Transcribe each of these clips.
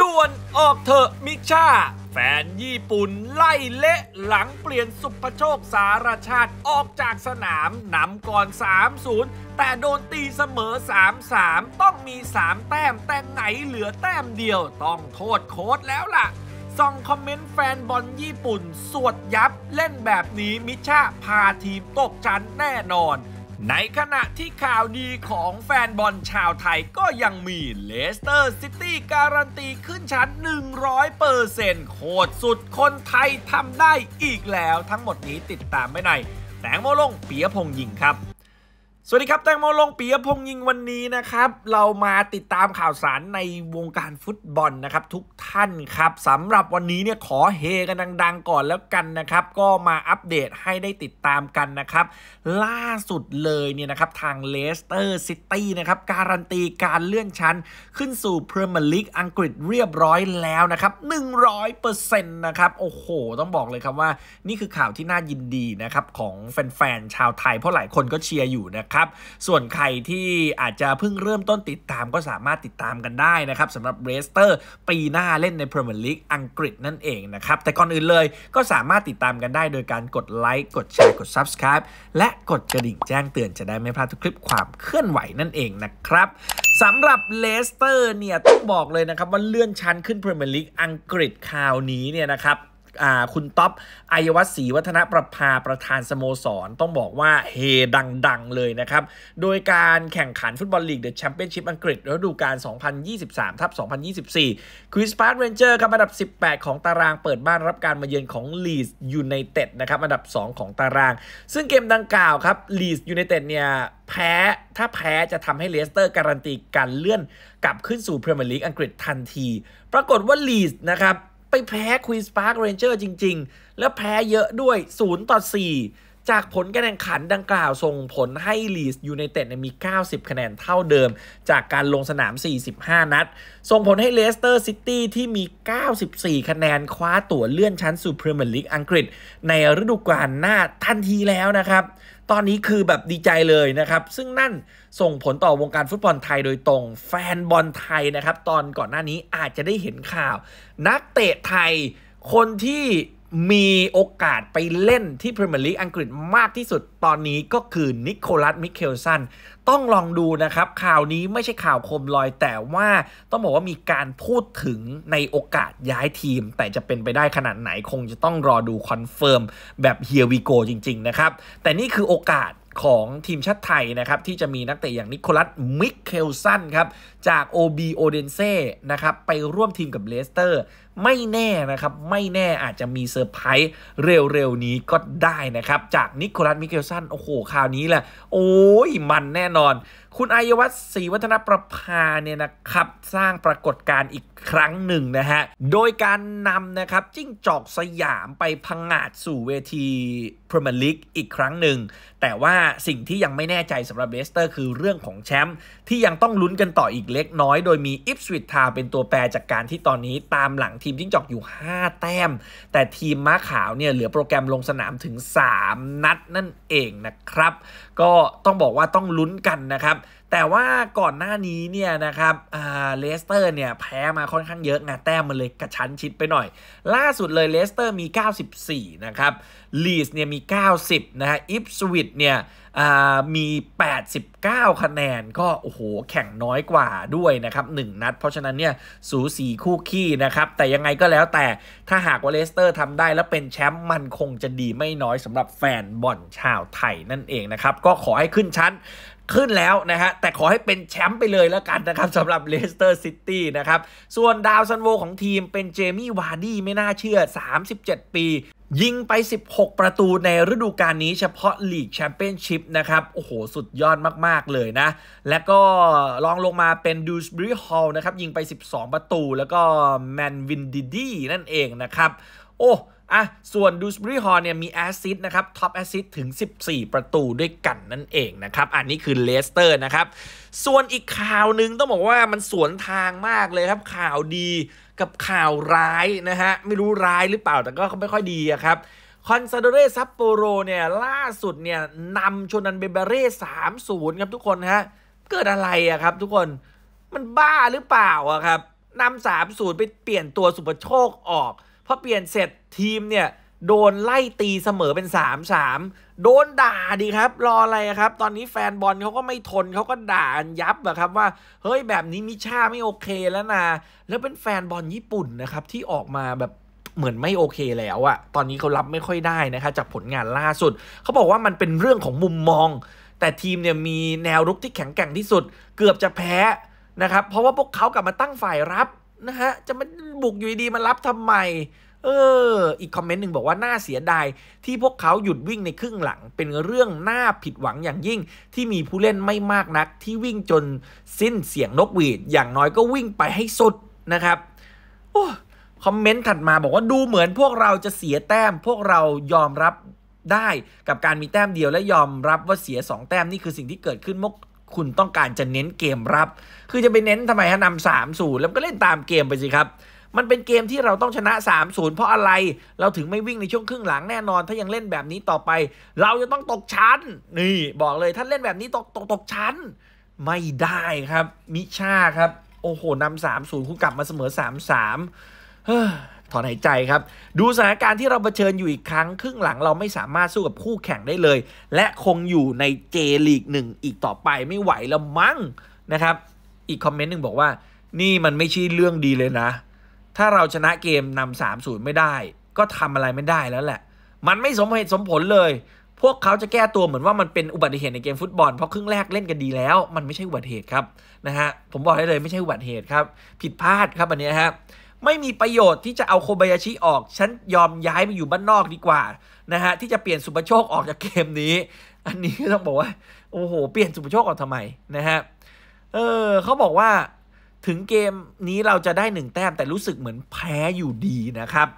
ด่วนออกเถอะมิชาแฟนญี่ปุ่น ไล่เละหลังเปลี่ยนสุภโชคสารชาติ ออกจากสนาม นำก่อน 3-0 แต่โดนตีเสมอ 3-3 ต้องมี 3 แต้มแต่ไหนเหลือแต้มเดียวต้องโทษโค้ดแล้วล่ะ ส่องคอมเมนต์แฟนบอลญี่ปุ่นสวดยับเล่นแบบนี้มิชาพาทีมตกชั้นแน่นอนในขณะที่ข่าวดีของแฟนบอลชาวไทยก็ยังมีเลสเตอร์ซิตี้การันตีขึ้นชั้น100เปอร์เซนต์โคตรสุดคนไทยทำได้อีกแล้วทั้งหมดนี้ติดตามไม่ในแตงโมลงเปียพงยิงครับสวัสดีครับ แตงโมลงปียพงยิง วันนี้นะครับ เรามาติดตามข่าวสารในวงการฟุตบอลนะครับ ทุกท่านครับสำหรับวันนี้เนี่ยขอเฮกันดังๆก่อนแล้วกันนะครับ ก็มาอัปเดตให้ได้ติดตามกันนะครับ ล่าสุดเลยเนี่ยนะครับ ทางเลสเตอร์ซิตี้นะครับ การันตีการเลื่อนชั้นขึ้นสู่พรีเมียร์ลีกอังกฤษเรียบร้อยแล้วนะครับ 100%นะครับโอ้โห ต้องบอกเลยครับว่า นี่คือข่าวที่น่ายินดีนะครับของแฟนๆชาวไทย เพราะหลายคนก็เชียร์อยู่นะครับครับส่วนใครที่อาจจะเพิ่งเริ่มต้นติดตามก็สามารถติดตามกันได้นะครับสำหรับเรสเตอร์ปีหน้าเล่นในพรีเมียร์ลีกอังกฤษนั่นเองนะครับแต่ก่อนอื่นเลยก็สามารถติดตามกันได้โดยการกดไลค์กดแชร์กด Subscribe และกดกระดิ่งแจ้งเตือนจะได้ไม่พลาดทุกคลิปความเคลื่อนไหวนั่นเองนะครับสำหรับเลสเตอร์เนี่ยต้องบอกเลยนะครับว่าเลื่อนชั้นขึ้นพรีเมียร์ลีกอังกฤษคราวนี้เนี่ยนะครับคุณท็อปอายวัศรีวัฒนประภาประธานสโมสร ต้องบอกว่าเฮดังๆเลยนะครับ โดยการแข่งขันฟุตบอลลีกเดอะแชมเปี้ยนชิพอังกฤษฤดูกาล 2023ทับ2024 คริสปาร์ตเรนเจอร์ครับอันดับ 18 ของตารางเปิดบ้านรับการมาเยือนของลีสยูไนเต็ดนะครับอันดับ 2 ของตาราง ซึ่งเกมดังกล่าวครับลีสยูไนเต็ดเนี่ย แพ้ถ้าแพ้จะทำให้เลสเตอร์การันตีการเลื่อนกลับขึ้นสู่พรีเมียร์ลีกอังกฤษทันที ปรากฏว่าลีสนะครับไปแพ้ควีนสปาร์กเรนเจอร์จริง ๆ และแพ้เยอะด้วย 0ต่อ4จากผลการแข่งขันดังกล่าว ส่งผลให้ลีสยูไนเต็ดมี 90 คะแนนเท่าเดิม จากการลงสนาม 45 นัด ส่งผลให้เลสเตอร์ซิตี้ที่มี 94 คะแนน คว้าตั๋วเลื่อนชั้นสู่พรีเมียร์ลีกอังกฤษ ในฤดูกาลหน้าทันทีแล้วนะครับตอนนี้คือแบบดีใจเลยนะครับ ซึ่งนั่นส่งผลต่อวงการฟุตบอลไทยโดยตรงแฟนบอลไทยนะครับ ตอนก่อนหน้านี้อาจจะได้เห็นข่าว นักเตะไทยคนที่มีโอกาสไปเล่นที่พรีเมียร์ลีกอังกฤษมากที่สุดตอนนี้ก็คือนิโคลัสมิเคลสันต้องลองดูนะครับข่าวนี้ไม่ใช่ข่าวคมลอยแต่ว่าต้องบอกว่ามีการพูดถึงในโอกาสย้ายทีม แต่จะเป็นไปได้ขนาดไหนคงจะต้องรอดูคอนเฟิร์มแบบเฮียวีโกจริง ๆ นะครับ แต่นี่คือโอกาสของทีมชาติไทยนะครับ ที่จะมีนักเตะอย่างนิโคลัส มิกเคลสันครับ จากโอบีโอเดนเซ่นะครับ ไปร่วมทีมกับเลสเตอร์ไม่แน่นะครับ ไม่แน่อาจจะมีเซอร์ไพรส์เร็ว ๆ นี้ก็ได้นะครับ จากนิโคลัส มิเคลสันโอ้โห คราวนี้แหละ โอ้ย มันแน่นอนคุณอายวัฒน์ศรีวัฒนประภาเนี่ยนะครับสร้างปรากฏการณ์อีกครั้งหนึ่งนะฮะโดยการนำนะครับจิ้งจอกสยามไปพังงาดสู่เวทีพรีเมียร์ลีกอีกครั้งหนึ่ง แต่ว่าสิ่งที่ยังไม่แน่ใจสำหรับเลสเตอร์คือเรื่องของแชมป์ที่ยังต้องลุ้นกันต่ออีกเล็กน้อยโดยมีอิฟสวิตทาเป็นตัวแปรจากการที่ตอนนี้ตามหลังทีมจิ้งจอกอยู่ 5 แต้ม แต่ทีมม้าขาวเนี่ยเหลือโปรแกรมลงสนามถึง 3 นัด นั่นเองนะครับ ก็ต้องบอกว่าต้องลุ้นกันนะครับแต่ว่าก่อนหน้านี้ เนี่ยนะครับเลสเตอร์เนี่ยแพ้มาค่อนข้างเยอะนะแต้มมันเลยกระชั้นชิดไปหน่อย ล่าสุดเลยเลสเตอร์มี 94 นะครับลีสเนี่ยมี 90 นะฮะอิฟสวิตเนี่ยมี 89 คะแนนก็โอ้โหแข่งน้อยกว่าด้วย นะครับ 1 นัดเพราะฉะนั้นเนี่ยสูสีคู่ขี้นะครับ แต่ยังไงก็แล้วแต่ถ้าหากว่าเลสเตอร์ทำได้แล้วเป็นแชมป์มันคงจะดีไม่น้อยสำหรับแฟนบอลชาวไทยนั่นเองนะครับก็ขอให้ขึ้นชั้นขึ้นแล้วนะฮะแต่ขอให้เป็นแชมป์ไปเลยแล้วกันนะครับสำหรับเลสเตอร์ซิตี้นะครับ ส่วนดาวซันโวของทีมเป็นเจมี่วาร์ดี้ไม่น่าเชื่อ 37 ปี ยิงไป 16 ประตูในฤดูกาลนี้เฉพาะลีกแชมเปี้ยนชิพนะครับ โอ้โหสุดยอดมากๆเลยนะ และก็ลองลงมาเป็นดูสบรีฮอลนะครับ ยิงไป 12 ประตูแล้วก็แมนวินดิดีนั่นเองนะครับโอ้อ่ะ ส่วนดูสบรีฮอร์เนี่ยมีแอซิดนะครับ ท็อปแอซิดถึง 14 ประตูด้วยกันนั่นเองนะครับ อันนี้คือเลสเตอร์นะครับ ส่วนอีกข่าวหนึ่งต้องบอกว่ามันสวนทางมากเลยครับข่าวดีกับข่าวร้ายนะฮะ ไม่รู้ร้ายหรือเปล่า แต่ก็ไม่ค่อยดีครับ คอนซาโดเรซัปโปโรเนี่ย ล่าสุดเนี่ยนำชนันเบเบเร่สามศูนย์ครับทุกคนฮะ เกิดอะไรอะครับทุกคน มันบ้าหรือเปล่าอะครับนำสามศูนย์ไปเปลี่ยนตัวสุปโชคออกพอเปลี่ยนเสร็จทีมเนี่ยโดนไล่ตีเสมอเป็น 3 3 โดนด่าดีครับ รออะไรครับ ตอนนี้แฟนบอลเขาก็ไม่ทนเขาก็ด่านยับอะครับว่า เฮ้ยแบบนี้มิชาไม่โอเคแล้วนะ แล้วเป็นแฟนบอลญี่ปุ่นนะครับที่ออกมาแบบเหมือนไม่โอเคแล้วอะตอนนี้เขารับไม่ค่อยได้นะคะจากผลงานล่าสุดเขาบอกว่ามันเป็นเรื่องของมุมมอง แต่ทีมเนี่ยมีแนวรุกที่แข็งแกร่งที่สุด เกือบจะแพ้นะครับเพราะว่าพวกเขากลับมาตั้งฝ่ายรับนะฮะ จะมาบุกอยู่ดีมารับทำไมเอออีก คอมเมนต์หนึ่งบอกว่า น่า เสีย ดาย ที่พวกเขาหยุดวิ่งใน ครึ่ง หลังเป็นเรื่อง น่า ผิดหวังอย่างยิ่ง ที่มีผู้เล่นไม่มากนัก ที่วิ่งจนสิ้นเสียงนกหวีด อย่างน้อยก็วิ่งไปให้สุด นะ ครับโอ้คอมเมนต์ ถัดมาบอกว่าดูเหมือน พวกเราจะเสียแต้ม พวกเรายอมรับได้กับการมีแต้มเดียวและยอมรับว่าเสีย 2 แต้มนี่คือสิ่งที่เกิดขึ้นเมื่อคุณต้องการจะเน้นเกมรับ คือจะไปเน้นทำไมฮะนำสามศูนย์แล้วก็เล่นตามเกมไปสิครับ มันเป็นเกมที่เราต้องชนะ 3-0 เพราะอะไร เราถึงไม่วิ่งในช่วงครึ่งหลังแน่นอน ถ้ายังเล่นแบบนี้ต่อไป เราจะต้องตกชั้น นี่ บอกเลย ถ้าเล่นแบบนี้ตกตกตกชั้น ไม่ได้ครับ มิชาครับ โอ้โหนำสามศูนย์คุณกลับมาเสมอสามสามเฮ้อถอนหายใจครับ ดูสถานการณ์ที่เราเผชิญอยู่อีกครั้ง ครึ่งหลังเราไม่สามารถสู้กับคู่แข่งได้เลย และคงอยู่ในเจลีกหนึ่งอีกต่อไปไม่ไหวแล้วมั้งนะครับ อีกคอมเมนต์หนึ่งบอกว่า นี่มันไม่ใช่เรื่องดีเลยนะ ถ้าเราชนะเกมนำสามศูนย์ไม่ได้ ก็ทำอะไรไม่ได้แล้วแหละ มันไม่สมเหตุสมผลเลย พวกเขาจะแก้ตัวเหมือนว่ามันเป็นอุบัติเหตุในเกมฟุตบอลเพราะครึ่งแรกเล่นกันดีแล้วมันไม่ใช่อุบัติเหตุครับนะฮะผมบอกได้เลยไม่ใช่อุบัติเหตุครับ ผิดพลาดครับอันนี้ครับไม่มีประโยชน์ที่จะเอาโคบายาชิออก ฉันยอมย้ายไปอยู่บ้านนอกดีกว่านะฮะที่จะเปลี่ยนสุปโชคออกจากเกมนี้ อันนี้ต้องบอกว่า โอ้โหเปลี่ยนสุปโชคออกทำไมนะฮะ เออเขาบอกว่า ถึงเกมนี้เราจะได้หนึ่งแต้มแต่รู้สึกเหมือนแพ้อยู่ดีนะครับ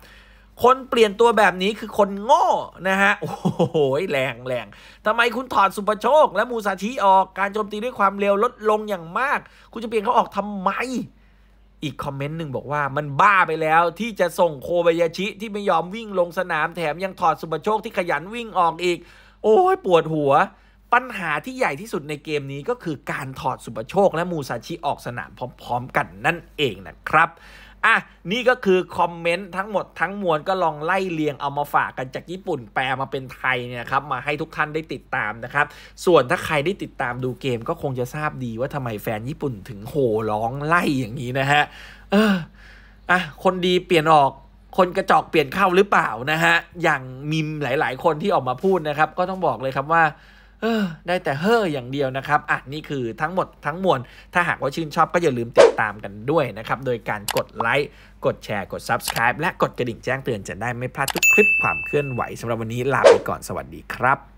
คนเปลี่ยนตัวแบบนี้คือคนโง่นะฮะโอ้โหแรงแรงทำไมคุณถอดสุปโชค และมูซาชิออก การโจมตีด้วยความเร็วลดลงอย่างมาก คุณจะเปลี่ยนเขาออกทำไมอีกคอมเมนต์หนึ่งบอกว่ามันบ้าไปแล้วที่จะส่งโคบายาชิที่ไม่ยอมวิ่งลงสนามแถมยังถอดสุบโชคที่ขยันวิ่งออกอีก โอ้ยปวดหัว ปัญหาที่ใหญ่ที่สุดในเกมนี้ก็คือการถอดสุบโชคและมูซาชิออกสนามพร้อมๆ กันนั่นเองนะครับ่ะนี่ก็คือคอมเมนต์ทั้งหมดทั้งมวลก็ลองไล่เรียงเอามาฝากกันจากญี่ปุ่นแปลมาเป็นไทยเนี่ยครับ มาให้ทุกท่านได้ติดตามนะครับ ส่วนถ้าใครได้ติดตามดูเกมก็คงจะทราบดีว่าทำไมแฟนญี่ปุ่นถึงโห่ร้องไล่อย่างนี้นะฮะเอออ่ะคนดีเปลี่ยนออกคนกระจอกเปลี่ยนเข้าหรือเปล่านะฮะ อย่างมิมหลายๆ คนที่ออกมาพูดนะครับก็ต้องบอกเลยครับว่าออได้แต่เฮ่ออย่างเดียวนะครับอ่ะนี่คือทั้งหมดทั้งมวลถ้าหากว่าชื่นชอบก็อย่าลืมติดตามกันด้วยนะครับ โดยการกดไลค์กดแชร์กด Subscribe และกดกระดิ่งแจ้งเตือนจะได้ไม่พลาดทุกคลิปความเคลื่อนไหวสำหรับวันนี้ลาไปก่อนสวัสดีครับ